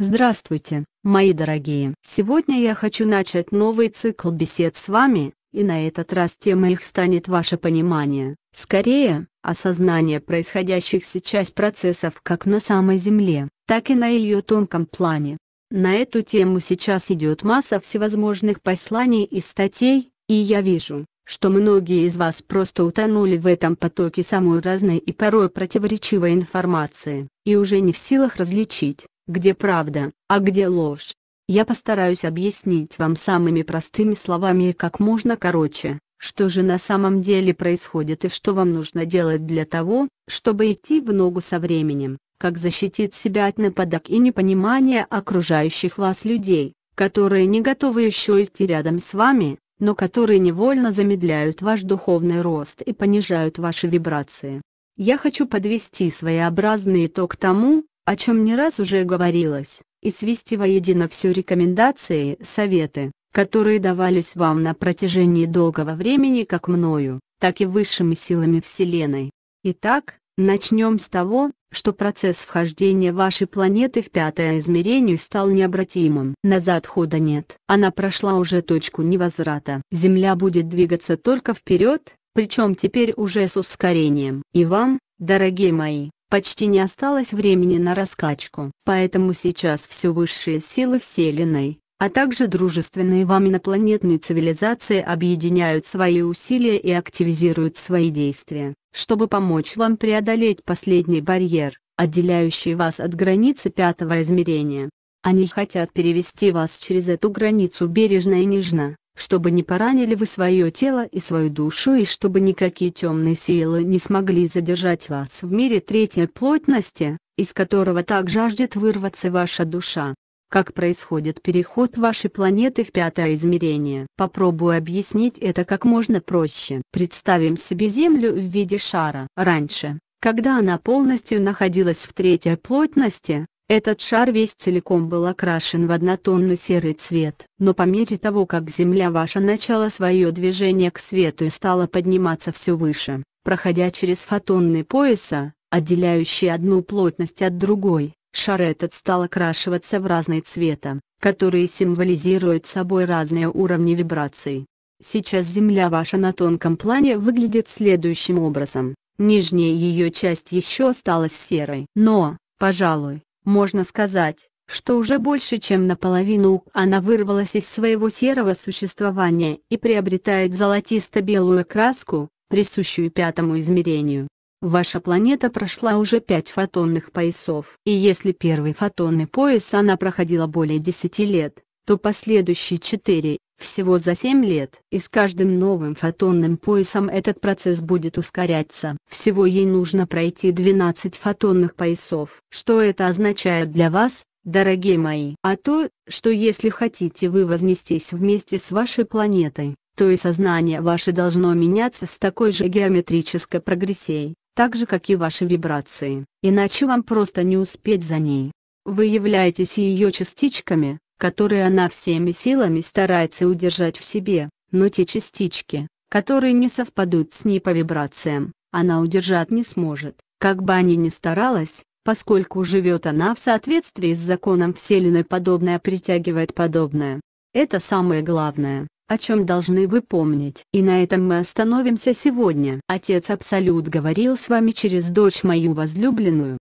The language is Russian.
Здравствуйте, мои дорогие! Сегодня я хочу начать новый цикл бесед с вами, и на этот раз темой их станет ваше понимание, скорее, осознание происходящих сейчас процессов как на самой Земле, так и на ее тонком плане. На эту тему сейчас идет масса всевозможных посланий и статей, и я вижу, что многие из вас просто утонули в этом потоке самой разной и порой противоречивой информации, и уже не в силах различить, где правда, а где ложь. Я постараюсь объяснить вам самыми простыми словами и как можно короче, что же на самом деле происходит и что вам нужно делать для того, чтобы идти в ногу со временем, как защитить себя от нападок и непонимания окружающих вас людей, которые не готовы еще идти рядом с вами, но которые невольно замедляют ваш духовный рост и понижают ваши вибрации. Я хочу подвести своеобразный итог тому, о чем не раз уже говорилось, и свести воедино все рекомендации, советы, которые давались вам на протяжении долгого времени как мною, так и высшими силами Вселенной. Итак, начнем с того, что процесс вхождения вашей планеты в пятое измерение стал необратимым. Назад хода нет. Она прошла уже точку невозврата. Земля будет двигаться только вперед, причем теперь уже с ускорением. И вам, дорогие мои, почти не осталось времени на раскачку. Поэтому сейчас все высшие силы Вселенной, а также дружественные вам инопланетные цивилизации объединяют свои усилия и активизируют свои действия, чтобы помочь вам преодолеть последний барьер, отделяющий вас от границы пятого измерения. Они хотят перевести вас через эту границу бережно и нежно, чтобы не поранили вы свое тело и свою душу и чтобы никакие темные силы не смогли задержать вас в мире третьей плотности, из которого так жаждет вырваться ваша душа. Как происходит переход вашей планеты в пятое измерение? Попробую объяснить это как можно проще. Представим себе Землю в виде шара. Раньше, когда она полностью находилась в третьей плотности, этот шар весь целиком был окрашен в однотонный серый цвет. Но по мере того, как Земля ваша начала свое движение к свету и стала подниматься все выше, проходя через фотонные пояса, отделяющие одну плотность от другой, шар этот стал окрашиваться в разные цвета, которые символизируют собой разные уровни вибраций. Сейчас Земля ваша на тонком плане выглядит следующим образом. Нижняя ее часть еще осталась серой. Но, пожалуй, можно сказать, что уже больше чем наполовину она вырвалась из своего серого существования и приобретает золотисто-белую краску, присущую пятому измерению. Ваша планета прошла уже пять фотонных поясов. И если первый фотонный пояс она проходила более 10 лет, то последующие четыре, всего за семь лет. И с каждым новым фотонным поясом этот процесс будет ускоряться. Всего ей нужно пройти 12 фотонных поясов. Что это означает для вас, дорогие мои? А то, что если хотите вы вознестись вместе с вашей планетой, то и сознание ваше должно меняться с такой же геометрической прогрессией, так же как и ваши вибрации, иначе вам просто не успеть за ней. Вы являетесь ее частичками, которые она всеми силами старается удержать в себе, но те частички, которые не совпадут с ней по вибрациям, она удержать не сможет, как бы они ни старалась, поскольку живет она в соответствии с законом Вселенной подобное притягивает подобное. Это самое главное, о чем должны вы помнить. И на этом мы остановимся сегодня. Отец Абсолют говорил с вами через дочь мою возлюбленную,